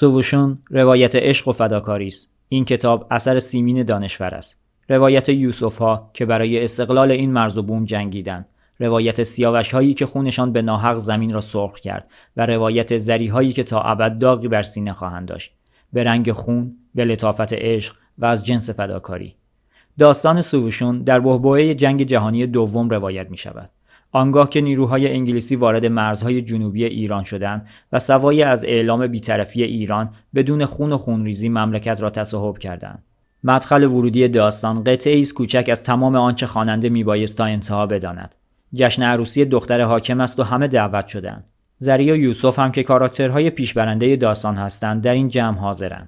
سووشون روایت عشق و فداکاری است این کتاب اثر سیمین دانشور است روایت یوسف ها که برای استقلال این مرز و بوم جنگیدند روایت سیاوش هایی که خونشان به ناحق زمین را سرخ کرد و روایت زری هایی که تا ابد داغی بر سینه خواهند داشت به رنگ خون به لطافت عشق و از جنس فداکاری داستان سووشون در بهبهه جنگ جهانی دوم روایت می شود آنگاه که نیروهای انگلیسی وارد مرزهای جنوبی ایران شدند و سوای از اعلام بیطرفی ایران بدون خون و خونریزی مملکت را تصاحب کردند مدخل ورودی داستان قطعی است کوچک از تمام آنچه خواننده میبایست تا انتها بداند جشن عروسی دختر حاکم است و همه دعوت شدند زریا یوسف هم که کاراکترهای پیشبرنده داستان هستند در این جمع حاضرند